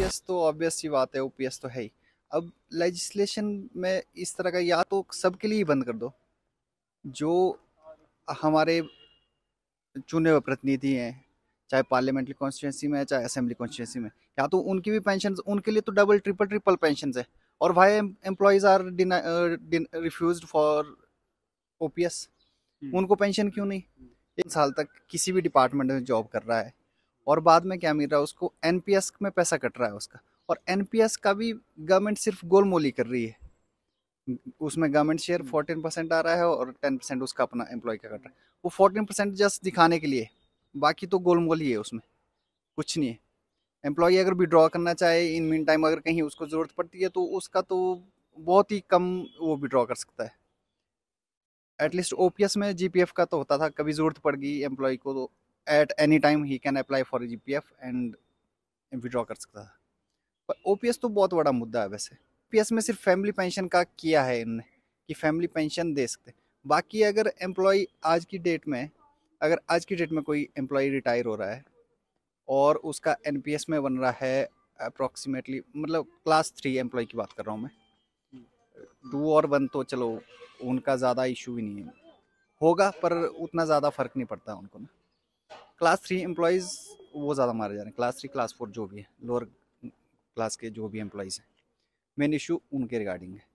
OPS तो obvious ही बात है ओपीएस तो है ही अब लेजिस्लेशन में इस तरह का या तो सबके लिए ही बंद कर दो जो हमारे चुने हुए प्रतिनिधि हैं चाहे पार्लियामेंट्री कॉन्स्टिट्यूंसी में चाहे असेंबली कॉन्स्टिट्यूंसी में या तो उनकी भी पेंशन उनके लिए तो डबल ट्रिपल ट्रिपल पेंशन है और why employees are refuse for ओ उनको पेंशन क्यों नहीं एक साल तक किसी भी डिपार्टमेंट में जॉब कर रहा है और बाद में क्या मिल रहा है उसको एन में पैसा कट रहा है उसका और एन का भी गवर्नमेंट सिर्फ गोलमोली कर रही है उसमें गवर्नमेंट शेयर फोर्टीन परसेंट आ रहा है और टेन परसेंट उसका अपना एम्प्लॉय का कट रहा है वो फोर्टीन परसेंट जस्ट दिखाने के लिए बाकी तो गोलमोली है उसमें कुछ नहीं है एम्प्लॉय अगर विड्रॉ करना चाहे इन मीन टाइम अगर कहीं उसको ज़रूरत पड़ती है तो उसका तो बहुत ही कम वो विड्रॉ कर सकता है एटलीस्ट ओ में जी का तो होता था कभी ज़रूरत पड़ गई एम्प्लॉय को तो at any time he can apply for G P F and withdraw कर सकता था पर ओ पी एस तो बहुत बड़ा मुद्दा है वैसे ओ पी एस में सिर्फ फैमिली पेंशन का किया है इनने कि फैमिली पेंशन दे सकते बाकी अगर एम्प्लॉय आज की डेट में अगर आज की डेट में कोई एम्प्लॉय रिटायर हो रहा है और उसका एन पी एस में बन रहा है अप्रोक्सीमेटली मतलब क्लास थ्री एम्प्लॉय की बात कर रहा हूँ मैं टू और वन तो चलो उनका ज़्यादा इशू ही नहीं है होगा पर उतना ज़्यादा फ़र्क नहीं पड़ता उनको ना क्लास थ्री एम्प्लॉज़ वो ज़्यादा मारे जा रहे हैं क्लास थ्री क्लास फोर जो भी है लोअर क्लास के जो भी एम्प्लॉज़ हैं मेन इशू उनके रिगार्डिंग है